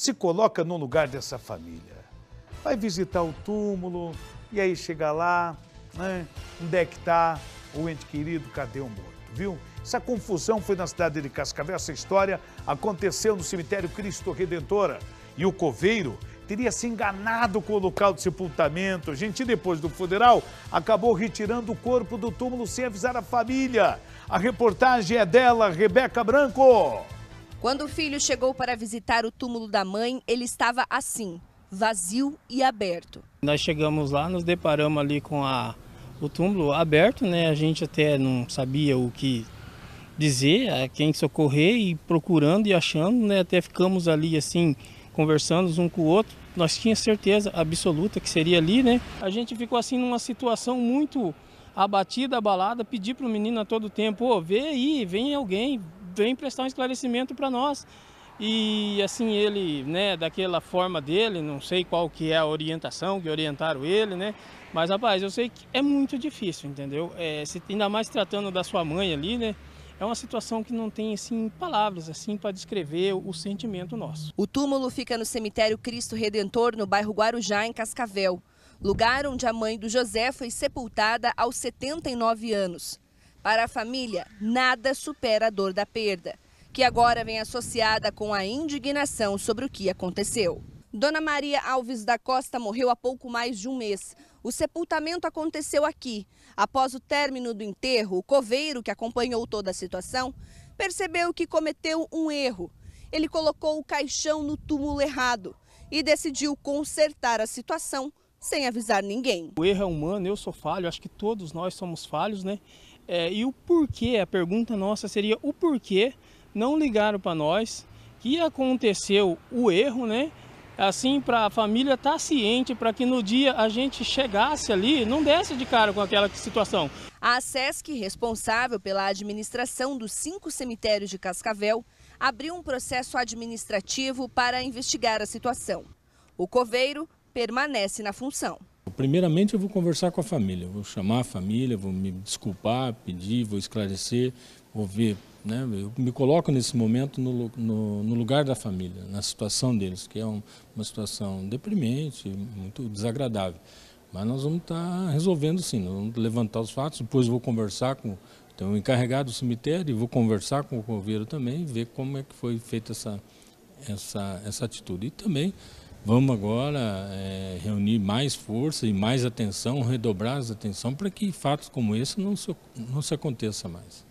se coloca no lugar dessa família. Vai visitar o túmulo e aí chega lá, né? Onde é que tá o ente querido? Cadê o morto? Viu? Essa confusão foi na cidade de Cascavel. Essa história aconteceu no cemitério Cristo Redentora. E o coveiro teria se enganado com o local de sepultamento. A gente, depois do funeral, acabou retirando o corpo do túmulo sem avisar a família. A reportagem é dela, Rebeca Branco. Quando o filho chegou para visitar o túmulo da mãe, ele estava assim, vazio e aberto. Nós chegamos lá, nos deparamos ali com a, o túmulo aberto, né? A gente até não sabia o que dizer, a quem socorrer e procurando e achando, né? Até ficamos ali assim, conversando um com o outro. Nós tínhamos certeza absoluta que seria ali, né? A gente ficou assim numa situação muito abatida, abalada, pedi para o menino a todo tempo, oh, vê aí, vem alguém, vem prestar um esclarecimento para nós. E assim ele, né, daquela forma dele, não sei qual que é a orientação que orientaram ele, né? Mas rapaz, eu sei que é muito difícil, entendeu? É, se, ainda mais tratando da sua mãe ali, né? É uma situação que não tem assim palavras assim para descrever o, o sentimento nosso. O túmulo fica no cemitério Cristo Redentor, no bairro Guarujá, em Cascavel, lugar onde a mãe do José foi sepultada aos 79 anos. Para a família, nada supera a dor da perda, que agora vem associada com a indignação sobre o que aconteceu. Dona Maria Alves da Costa morreu há pouco mais de um mês. O sepultamento aconteceu aqui. Após o término do enterro, o coveiro, que acompanhou toda a situação, percebeu que cometeu um erro. Ele colocou o caixão no túmulo errado e decidiu consertar a situação sem avisar ninguém. O erro é humano, eu sou falho, acho que todos nós somos falhos, né? É, e o porquê, a pergunta nossa seria o porquê não ligaram para nós que aconteceu o erro, né? Assim, para a família estar tá ciente, para que no dia a gente chegasse ali, não desse de cara com aquela situação. A SESC, responsável pela administração dos cinco cemitérios de Cascavel, abriu um processo administrativo para investigar a situação. O coveiro permanece na função. Primeiramente, eu vou conversar com a família, vou chamar a família, vou me desculpar, pedir, vou esclarecer, vou ver. Né? Eu me coloco nesse momento no, no, no lugar da família, na situação deles, que é um, uma situação deprimente, muito desagradável. Mas nós vamos estar tá resolvendo sim, vamos levantar os fatos, depois vou conversar com então, o encarregado do cemitério e vou conversar com o coveiro também, ver como é que foi feita essa, essa, essa atitude. E também Vamos agora é, reunir mais força e mais atenção, redobrar as atenção para que fatos como esse não se, não se aconteça mais.